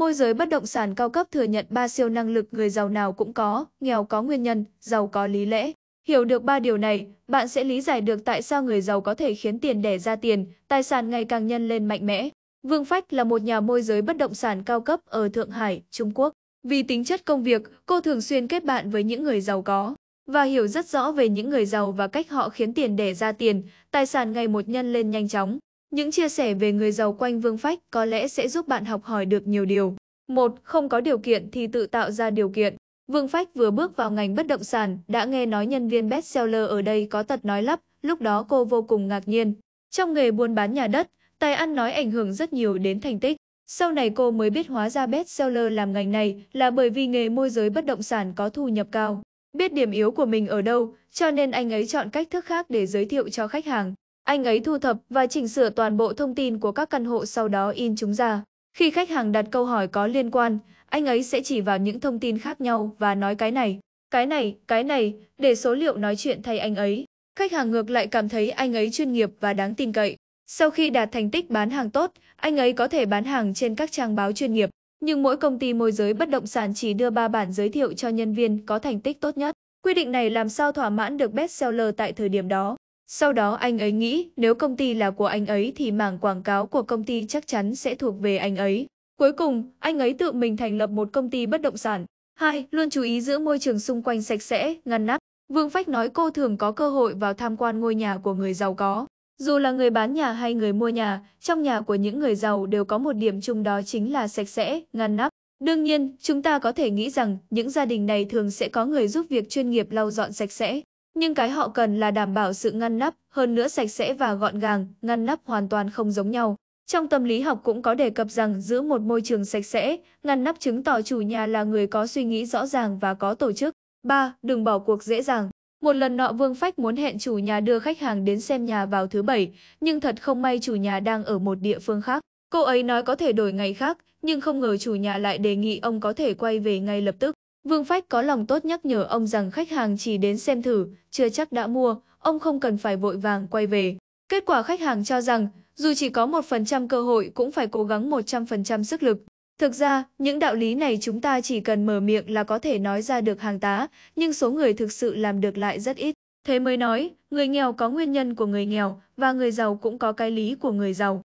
Môi giới bất động sản cao cấp thừa nhận ba siêu năng lực người giàu nào cũng có, nghèo có nguyên nhân, giàu có lý lẽ. Hiểu được ba điều này, bạn sẽ lý giải được tại sao người giàu có thể khiến tiền đẻ ra tiền, tài sản ngày càng nhân lên mạnh mẽ. Vương Phách là một nhà môi giới bất động sản cao cấp ở Thượng Hải, Trung Quốc. Vì tính chất công việc, cô thường xuyên kết bạn với những người giàu có và hiểu rất rõ về những người giàu và cách họ khiến tiền đẻ ra tiền, tài sản ngày một nhân lên nhanh chóng. Những chia sẻ về người giàu quanh Vương Phách có lẽ sẽ giúp bạn học hỏi được nhiều điều. Một, Không có điều kiện thì tự tạo ra điều kiện. Vương Phách vừa bước vào ngành bất động sản, đã nghe nói nhân viên bestseller ở đây có tật nói lắp, lúc đó cô vô cùng ngạc nhiên. Trong nghề buôn bán nhà đất, tài ăn nói ảnh hưởng rất nhiều đến thành tích. Sau này cô mới biết hóa ra bestseller làm ngành này là bởi vì nghề môi giới bất động sản có thu nhập cao. Biết điểm yếu của mình ở đâu, cho nên anh ấy chọn cách thức khác để giới thiệu cho khách hàng. Anh ấy thu thập và chỉnh sửa toàn bộ thông tin của các căn hộ sau đó in chúng ra. Khi khách hàng đặt câu hỏi có liên quan, anh ấy sẽ chỉ vào những thông tin khác nhau và nói cái này, cái này, cái này, để số liệu nói chuyện thay anh ấy. Khách hàng ngược lại cảm thấy anh ấy chuyên nghiệp và đáng tin cậy. Sau khi đạt thành tích bán hàng tốt, anh ấy có thể bán hàng trên các trang báo chuyên nghiệp. Nhưng mỗi công ty môi giới bất động sản chỉ đưa 3 bản giới thiệu cho nhân viên có thành tích tốt nhất. Quy định này làm sao thỏa mãn được bestseller tại thời điểm đó. Sau đó anh ấy nghĩ nếu công ty là của anh ấy thì mảng quảng cáo của công ty chắc chắn sẽ thuộc về anh ấy. Cuối cùng, anh ấy tự mình thành lập một công ty bất động sản. 2. Luôn chú ý giữ môi trường xung quanh sạch sẽ, ngăn nắp. Vương Phách nói cô thường có cơ hội vào tham quan ngôi nhà của người giàu có. Dù là người bán nhà hay người mua nhà, trong nhà của những người giàu đều có một điểm chung đó chính là sạch sẽ, ngăn nắp. Đương nhiên, chúng ta có thể nghĩ rằng những gia đình này thường sẽ có người giúp việc chuyên nghiệp lau dọn sạch sẽ. Nhưng cái họ cần là đảm bảo sự ngăn nắp, hơn nữa sạch sẽ và gọn gàng, ngăn nắp hoàn toàn không giống nhau. Trong tâm lý học cũng có đề cập rằng giữ một môi trường sạch sẽ, ngăn nắp chứng tỏ chủ nhà là người có suy nghĩ rõ ràng và có tổ chức. 3. Đừng bỏ cuộc dễ dàng. Một lần nọ Vương Phách muốn hẹn chủ nhà đưa khách hàng đến xem nhà vào thứ bảy, nhưng thật không may chủ nhà đang ở một địa phương khác. Cô ấy nói có thể đổi ngày khác, nhưng không ngờ chủ nhà lại đề nghị ông có thể quay về ngay lập tức. Vương Phách có lòng tốt nhắc nhở ông rằng khách hàng chỉ đến xem thử, chưa chắc đã mua, ông không cần phải vội vàng quay về. Kết quả khách hàng cho rằng, dù chỉ có 1% cơ hội cũng phải cố gắng 100% sức lực. Thực ra, những đạo lý này chúng ta chỉ cần mở miệng là có thể nói ra được hàng tá, nhưng số người thực sự làm được lại rất ít. Thế mới nói, người nghèo có nguyên nhân của người nghèo và người giàu cũng có cái lý của người giàu.